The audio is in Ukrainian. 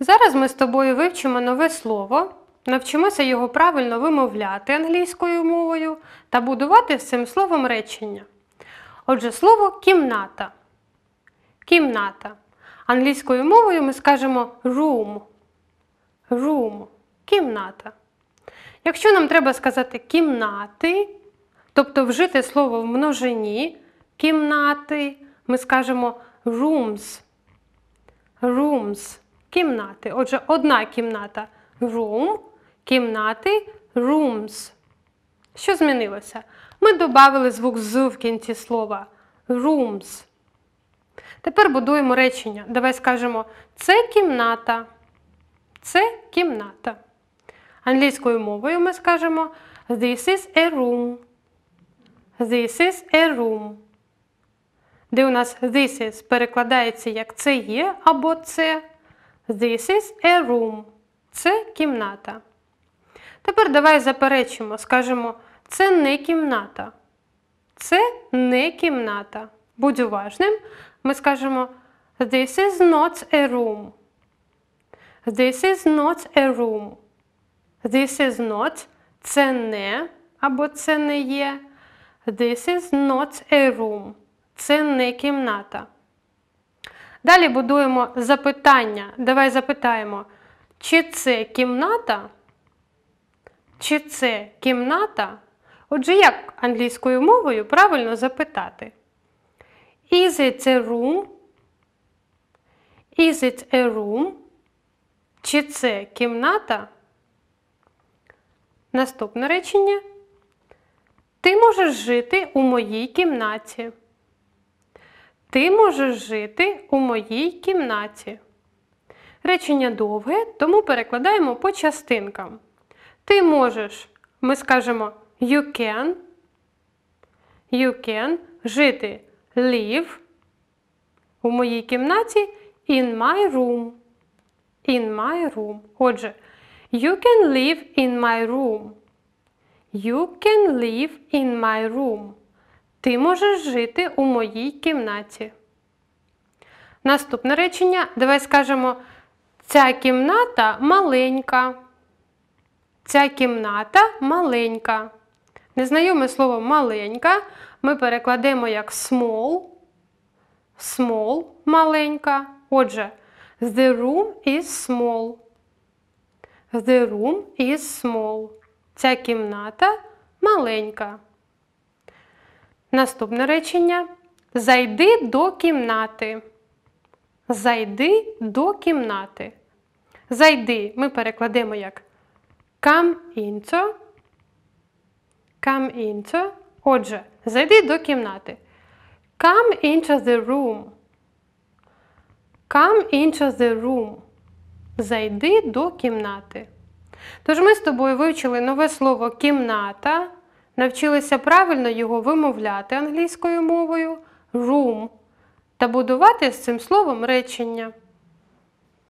Зараз ми з тобою вивчимо нове слово, навчимося його правильно вимовляти англійською мовою та будувати з цим словом речення. Отже, слово кімната. Кімната. Англійською мовою ми скажемо room. Room. Кімната. Якщо нам треба сказати кімнати, тобто вжити слово в множині кімнати, ми скажемо rooms. Rooms кімнати. Отже, одна кімната room, кімнати rooms. Що змінилося? Ми додали звук з в кінці слова rooms. Тепер будуємо речення. Давай скажемо це кімната. Це кімната. Англійською мовою ми скажемо This is a room. This is a room. Де у нас this is перекладається як це є або це. This is a room. Це кімната. Тепер давай заперечимо, скажемо, це не кімната. Це не кімната. Будь уважним. Ми скажемо This is not a room. This is not a room. This is not це не або це не є. This is not a room. Це не кімната. Далі будуємо запитання. Давай запитаємо, чи це кімната? Чи це кімната? Отже, як англійською мовою правильно запитати? Is it a room? Is it a room? Чи це кімната? Наступне речення. Ти можеш жити у моїй кімнаті. Ти можеш жити у моїй кімнаті. Речення довге, тому перекладаємо по частинкам. Ти можеш, ми скажемо you can. You can жити live у моїй кімнаті in my room. In my room. Отже, you can live in my room. You can live in my room. Ти можеш жити у моїй кімнаті. Наступне речення. Давай скажемо: ця кімната маленька. Ця кімната маленька. Незнайоме слово маленька. Ми перекладемо як small. Small маленька. Отже, the room is small. The room is small. Ця кімната маленька. Наступне речення. Зайди до кімнати. Зайди до кімнати. Зайди ми перекладемо як «Come into». «Come into». Отже, зайди до кімнати. «Come into the room». «Come into the room». Зайди до кімнати. Тож ми з тобою вивчили нове слово кімната навчилися правильно його вимовляти англійською мовою room та будувати з цим словом речення.